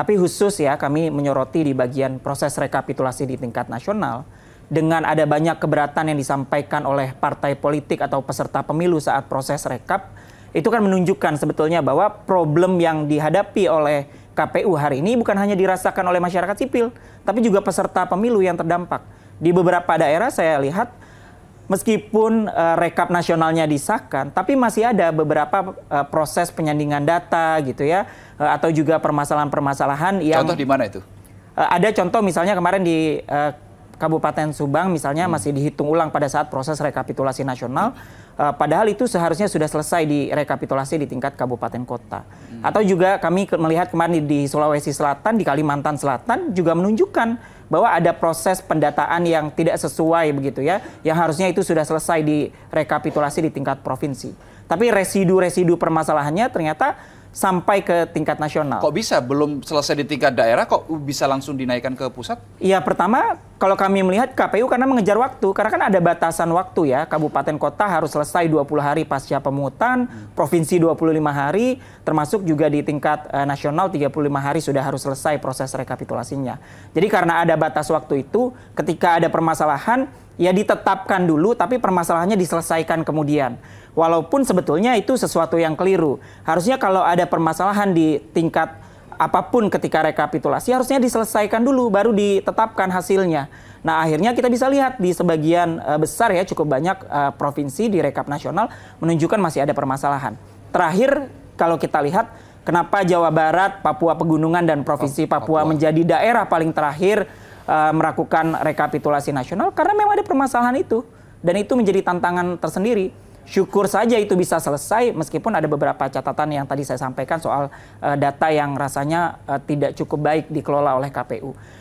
Tapi khusus ya kami menyoroti di bagian proses rekapitulasi di tingkat nasional dengan ada banyak keberatan yang disampaikan oleh partai politik atau peserta pemilu saat proses rekap itu kan menunjukkan sebetulnya bahwa problem yang dihadapi oleh KPU hari ini bukan hanya dirasakan oleh masyarakat sipil tapi juga peserta pemilu yang terdampak. Di beberapa daerah saya lihat meskipun uh, rekap nasionalnya disahkan, tapi masih ada beberapa uh, proses penyandingan data gitu ya, uh, atau juga permasalahan-permasalahan yang. Contoh di mana itu? Uh, ada contoh misalnya kemarin di uh, Kabupaten Subang misalnya hmm. masih dihitung ulang pada saat proses rekapitulasi nasional uh, padahal itu seharusnya sudah selesai di rekapitulasi di tingkat kabupaten kota. Hmm. Atau juga kami ke melihat kemarin di Sulawesi Selatan di Kalimantan Selatan juga menunjukkan bahwa ada proses pendataan yang tidak sesuai begitu ya, yang harusnya itu sudah selesai di rekapitulasi di tingkat provinsi. Tapi residu-residu permasalahannya ternyata sampai ke tingkat nasional. Kok bisa belum selesai di tingkat daerah kok bisa langsung dinaikkan ke pusat? Iya, pertama kalau kami melihat KPU karena mengejar waktu, karena kan ada batasan waktu ya, kabupaten kota harus selesai 20 hari pasca pemungutan, hmm. provinsi 25 hari, termasuk juga di tingkat uh, nasional 35 hari sudah harus selesai proses rekapitulasinya. Jadi karena ada batas waktu itu, ketika ada permasalahan ya ditetapkan dulu tapi permasalahannya diselesaikan kemudian. Walaupun sebetulnya itu sesuatu yang keliru. Harusnya kalau ada permasalahan di tingkat apapun ketika rekapitulasi harusnya diselesaikan dulu baru ditetapkan hasilnya. Nah, akhirnya kita bisa lihat di sebagian uh, besar ya cukup banyak uh, provinsi di rekap nasional menunjukkan masih ada permasalahan. Terakhir kalau kita lihat kenapa Jawa Barat, Papua Pegunungan dan provinsi Papua, Papua. menjadi daerah paling terakhir uh, melakukan rekapitulasi nasional karena memang ada permasalahan itu dan itu menjadi tantangan tersendiri syukur saja itu bisa selesai meskipun ada beberapa catatan yang tadi saya sampaikan soal uh, data yang rasanya uh, tidak cukup baik dikelola oleh KPU.